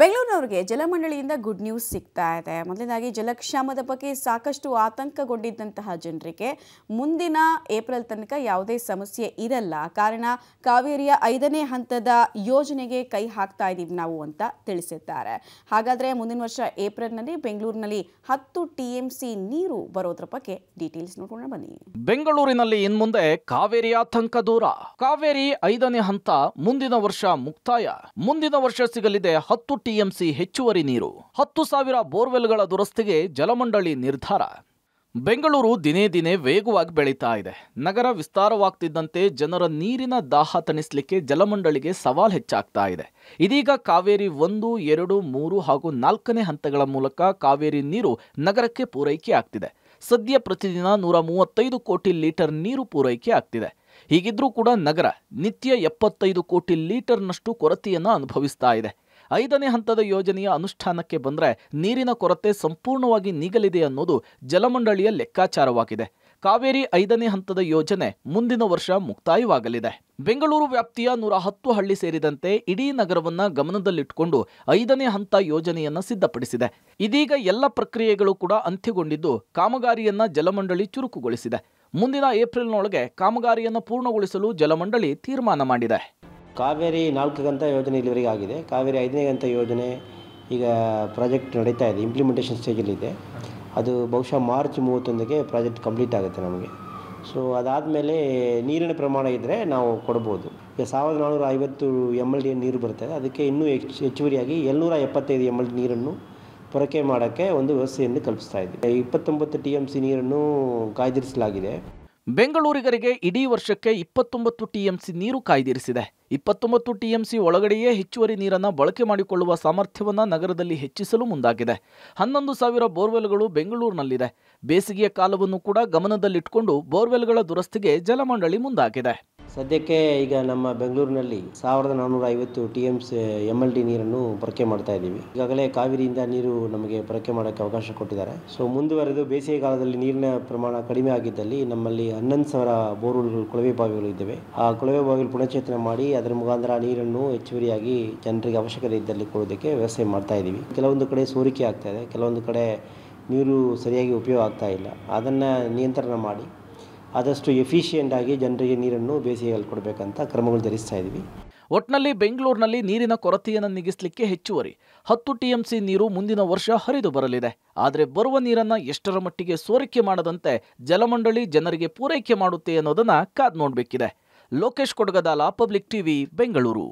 ಬೆಂಗಳೂರಿನವ್ರಿಗೆ ಜಲಮಂಡಳಿಯಿಂದ good news ಸಿಗ್ತಾ ಇದೆ ಮೊದಲನೇದಾಗಿ ಜಲಕ್ಷಾಮದ ಬಗ್ಗೆ ಸಾಕಷ್ಟು ಆತಂಕಗೊಂಡಿದ್ದಂತಹ ಜನರಿಗೆ ಮುಂದಿನ ಏಪ್ರಿಲ್ ತನಕ ಯಾವುದೇ ಸಮಸ್ಯೆ ಇರಲ್ಲ ಕಾರಣ ಕಾವೇರಿಯ ಐದನೇ ಹಂತದ ಯೋಜನೆಗೆ ಕೈ ಹಾಕ್ತಾ ಇದ್ದೀವಿ ನಾವು ಅಂತ ತಿಳಿಸಿದ್ದಾರೆ ಹಾಗಾದರೆ ಮುಂದಿನ ವರ್ಷ ಏಪ್ರಿಲ್ನಲ್ಲಿ ಬೆಂಗಳೂರಿನಲ್ಲಿ ಹತ್ತು ಟಿ ಎಂ ಸಿ ನೀರು ಬರೋದ್ರ ಬಗ್ಗೆ ಡೀಟೇಲ್ಸ್ ನೋಡೋಣ ಬನ್ನಿ ಬೆಂಗಳೂರಿನಲ್ಲಿ ಇನ್ಮುಂದೆ ಕಾವೇರಿ ಆತಂಕ ದೂರ ಕಾವೇರಿ ಐದನೇ ಹಂತ ಮುಂದಿನ ವರ್ಷ ಮುಕ್ತಾಯ ಮುಂದಿನ ವರ್ಷ ಸಿಗಲಿದೆ ಹತ್ತು ಎಪಿಎಂಸಿ ಹೆಚ್ಚುವರಿ ನೀರು ಹತ್ತು ಸಾವಿರ ಬೋರ್ವೆಲ್ಗಳ ದುರಸ್ತಿಗೆ ಜಲಮಂಡಳಿ ನಿರ್ಧಾರ ಬೆಂಗಳೂರು ದಿನೇ ದಿನೇ ವೇಗವಾಗಿ ಬೆಳೀತಾ ಇದೆ ನಗರ ವಿಸ್ತಾರವಾಗ್ತಿದ್ದಂತೆ ಜನರ ನೀರಿನ ದಾಹ ತಣಿಸಲಿಕ್ಕೆ ಜಲಮಂಡಳಿಗೆ ಸವಾಲು ಹೆಚ್ಚಾಗ್ತಾ ಇದೆ ಇದೀಗ ಕಾವೇರಿ ಒಂದು ಎರಡು ಮೂರು ಹಾಗೂ ನಾಲ್ಕನೇ ಹಂತಗಳ ಮೂಲಕ ಕಾವೇರಿ ನೀರು ನಗರಕ್ಕೆ ಪೂರೈಕೆ ಆಗ್ತಿದೆ ಸದ್ಯ ಪ್ರತಿದಿನ ನೂರ ಮೂವತ್ತೈದು ಕೋಟಿ ಲೀಟರ್ ನೀರು ಪೂರೈಕೆ ಆಗ್ತಿದೆ ಹೀಗಿದ್ರೂ ಕೂಡ ನಗರ ನಿತ್ಯ ಎಪ್ಪತ್ತೈದು ಕೋಟಿ ಲೀಟರ್ನಷ್ಟು ಕೊರತೆಯನ್ನು ಅನುಭವಿಸ್ತಾ ಇದೆ ಐದನೇ ಹಂತದ ಯೋಜನೆಯ ಅನುಷ್ಠಾನಕ್ಕೆ ಬಂದರೆ ನೀರಿನ ಕೊರತೆ ಸಂಪೂರ್ಣವಾಗಿ ನೀಗಲಿದೆ ಅನ್ನೋದು ಜಲಮಂಡಳಿಯ ಲೆಕ್ಕಾಚಾರವಾಗಿದೆ ಕಾವೇರಿ ಐದನೇ ಹಂತದ ಯೋಜನೆ ಮುಂದಿನ ವರ್ಷ ಮುಕ್ತಾಯವಾಗಲಿದೆ ಬೆಂಗಳೂರು ವ್ಯಾಪ್ತಿಯ ನೂರ ಹತ್ತು ಹಳ್ಳಿ ಸೇರಿದಂತೆ ಇಡೀ ನಗರವನ್ನು ಗಮನದಲ್ಲಿಟ್ಟುಕೊಂಡು ಐದನೇ ಹಂತ ಯೋಜನೆಯನ್ನು ಸಿದ್ಧಪಡಿಸಿದೆ ಇದೀಗ ಎಲ್ಲ ಪ್ರಕ್ರಿಯೆಗಳು ಕೂಡ ಅಂತ್ಯಗೊಂಡಿದ್ದು ಕಾಮಗಾರಿಯನ್ನು ಜಲಮಂಡಳಿ ಚುರುಕುಗೊಳಿಸಿದೆ ಮುಂದಿನ ಏಪ್ರಿಲ್ನೊಳಗೆ ಕಾಮಗಾರಿಯನ್ನು ಪೂರ್ಣಗೊಳಿಸಲು ಜಲಮಂಡಳಿ ತೀರ್ಮಾನ ಮಾಡಿದೆ ಕಾವೇರಿ ನಾಲ್ಕು ಗಂತ ಯೋಜನೆ ಇಲ್ಲಿವರೆಗೆ ಆಗಿದೆ ಕಾವೇರಿ ಐದನೇ ಗಂತ ಯೋಜನೆ ಈಗ ಪ್ರಾಜೆಕ್ಟ್ ನಡೀತಾ ಇದೆ ಇಂಪ್ಲಿಮೆಂಟೇಷನ್ ಸ್ಟೇಜಲ್ಲಿದೆ ಅದು ಬಹುಶಃ ಮಾರ್ಚ್ ಮೂವತ್ತೊಂದಕ್ಕೆ ಪ್ರಾಜೆಕ್ಟ್ ಕಂಪ್ಲೀಟ್ ಆಗುತ್ತೆ ನಮಗೆ ಸೊ ಅದಾದಮೇಲೆ ನೀರಿನ ಪ್ರಮಾಣ ಇದ್ದರೆ ನಾವು ಕೊಡ್ಬೋದು ಈಗ ಸಾವಿರದ ನಾನ್ನೂರ ಐವತ್ತು ಎಮ್ ಎಲ್ ಡಿ ನೀರು ಬರ್ತದೆ ಅದಕ್ಕೆ ಇನ್ನೂ ಹೆಚ್ಚು ಹೆಚ್ಚುವರಿಯಾಗಿ ಎಳ್ನೂರ ಎಪ್ಪತ್ತೈದು ಎಮ್ ಎಲ್ ನೀರನ್ನು ಪೊರಕೆ ಮಾಡೋಕ್ಕೆ ಒಂದು ವ್ಯವಸ್ಥೆಯನ್ನು ಕಲ್ಪಿಸ್ತಾ ಇದೆ ಇಪ್ಪತ್ತೊಂಬತ್ತು ಟಿ ಎಮ್ ಸಿ ನೀರನ್ನು ಕಾಯ್ದಿರಿಸಲಾಗಿದೆ ಬೆಂಗಳೂರಿಗರಿಗೆ ಇಡೀ ವರ್ಷಕ್ಕೆ ಇಪ್ಪತ್ತೊಂಬತ್ತು ಟಿಎಂಸಿ ನೀರು ಕಾಯ್ದಿರಿಸಿದೆ ಇಪ್ಪತ್ತೊಂಬತ್ತು ಟಿಎಂಸಿ ಒಳಗಡೆಯೇ ಹೆಚ್ಚುವರಿ ನೀರನ್ನು ಬಳಕೆ ಮಾಡಿಕೊಳ್ಳುವ ಸಾಮರ್ಥ್ಯವನ್ನು ನಗರದಲ್ಲಿ ಹೆಚ್ಚಿಸಲು ಮುಂದಾಗಿದೆ ಹನ್ನೊಂದು ಸಾವಿರ ಬೋರ್ವೆಲ್ಗಳು ಬೆಂಗಳೂರಿನಲ್ಲಿದೆ ಬೇಸಿಗೆಯ ಕಾಲವನ್ನು ಕೂಡ ಗಮನದಲ್ಲಿಟ್ಟುಕೊಂಡು ಬೋರ್ವೆಲ್ಗಳ ದುರಸ್ತಿಗೆ ಜಲಮಂಡಳಿ ಮುಂದಾಗಿದೆ ಸದ್ಯಕ್ಕೆ ಈಗ ನಮ್ಮ ಬೆಂಗಳೂರಿನಲ್ಲಿ ಸಾವಿರದ ನಾನ್ನೂರ ಐವತ್ತು T M C M L D ನೀರನ್ನು ಬಳಕೆ ಮಾಡ್ತಾ ಇದ್ದೀವಿ ಈಗಾಗಲೇ ಕಾವೇರಿಯಿಂದ ನೀರು ನಮಗೆ ಬಳಕೆ ಮಾಡೋಕ್ಕೆ ಅವಕಾಶ ಕೊಟ್ಟಿದ್ದಾರೆ ಸೊ ಮುಂದುವರೆದು ಬೇಸಿಗೆ ಕಾಲದಲ್ಲಿ ನೀರಿನ ಪ್ರಮಾಣ ಕಡಿಮೆ ಆಗಿದ್ದಲ್ಲಿ ನಮ್ಮಲ್ಲಿ ಹನ್ನೊಂದು ಸಾವಿರ ಬೋರ್ವೆಲ್ಗಳು ಕೊಳವೆ ಬಾವಿಗಳು ಇದ್ದಾವೆ ಆ ಕೊಳವೆ ಬಾವಿಗಳು ಪುನಶ್ಚೇತನ ಮಾಡಿ ಅದರ ಮುಖಾಂತರ ನೀರನ್ನು ಹೆಚ್ಚುವರಿಯಾಗಿ ಜನರಿಗೆ ಅವಶ್ಯಕತೆ ಇದ್ದಲ್ಲಿ ಕೊಡೋದಕ್ಕೆ ವ್ಯವಸ್ಥೆ ಮಾಡ್ತಾ ಇದ್ದೀವಿ ಕೆಲವೊಂದು ಕಡೆ ಸೋರಿಕೆ ಆಗ್ತಾ ಇದೆ ಕೆಲವೊಂದು ಕಡೆ ನೀರು ಸರಿಯಾಗಿ ಉಪಯೋಗ ಆಗ್ತಾ ಇಲ್ಲ ಅದನ್ನು ನಿಯಂತ್ರಣ ಮಾಡಿ ಆದಷ್ಟು ಎಫಿಷಿಯೆಂಟ್ ಆಗಿ ಜನರಿಗೆ ನೀರನ್ನು ಬೇಸಿಗೆಯಲ್ಲಿ ಕೊಡಬೇಕಂತ ಕ್ರಮಗಳು ಧರಿಸ್ತಾ ಇದ್ದೀವಿ ಒಟ್ನಲ್ಲಿ ಬೆಂಗಳೂರಿನಲ್ಲಿ ನೀರಿನ ಕೊರತೆಯನ್ನು ನೀಗಿಸಲಿಕ್ಕೆ ಹೆಚ್ಚುವರಿ ಹತ್ತು ಟಿಎಂಸಿ ನೀರು ಮುಂದಿನ ವರ್ಷ ಹರಿದು ಬರಲಿದೆ ಆದರೆ ಬರುವ ನೀರನ್ನು ಎಷ್ಟರ ಮಟ್ಟಿಗೆ ಸೋರಿಕೆ ಮಾಡದಂತೆ ಜಲಮಂಡಳಿ ಜನರಿಗೆ ಪೂರೈಕೆ ಮಾಡುತ್ತೆ ಅನ್ನೋದನ್ನು ಕಾದ್ ನೋಡಬೇಕಿದೆ ಲೋಕೇಶ್ ಕೊಡಗದಾಲ ಪಬ್ಲಿಕ್ ಟಿವಿ ಬೆಂಗಳೂರು